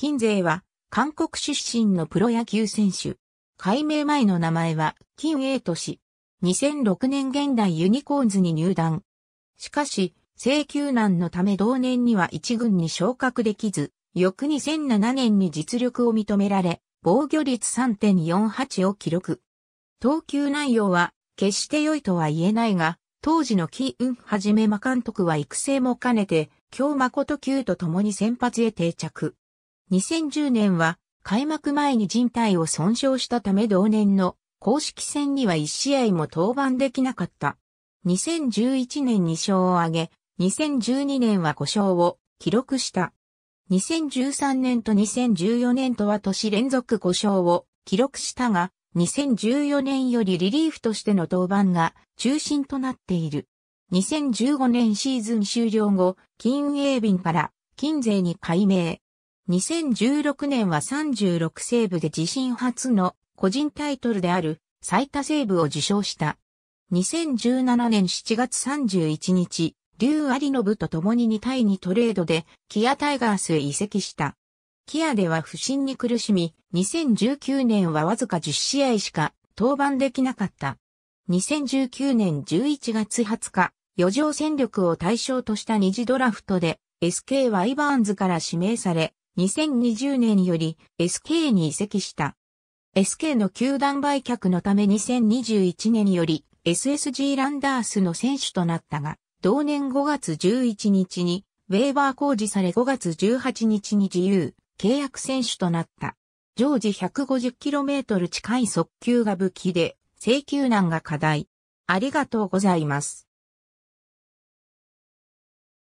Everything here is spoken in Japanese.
金勢は、韓国出身のプロ野球選手。改名前の名前は、金英都氏。2006年現代ユニコーンズに入団。しかし、請求難のため同年には一軍に昇格できず、翌2007年に実力を認められ、防御率3.48を記録。投球内容は、決して良いとは言えないが、当時のキウンはじめマ監督は育成も兼ねて、京誠級と共に先発へ定着。2010年は開幕前に人体を損傷したため同年の公式戦には1試合も登板できなかった。2011年に勝を挙げ、2012年は5勝を記録した。2013年と2014年とは年連続5勝を記録したが、2014年よりリリーフとしての登板が中心となっている。2015年シーズン終了後、金英便から金税に改名。2016年は36セーブで自身初の個人タイトルである最多セーブを受賞した。2017年7月31日、竜有信と共に2対2トレードでキアタイガースへ移籍した。キアでは不振に苦しみ、2019年はわずか10試合しか登板できなかった。2019年11月20日、余剰戦力を対象とした二次ドラフトで SK ワイバーンズから指名され、2020年より SK に移籍した。SK の球団売却のため2021年より SSG ランダースの選手となったが、同年5月11日にウェーバー工事され5月18日に自由契約選手となった。常時 150km 近い速球が武器で、請求難が課題。ありがとうございます。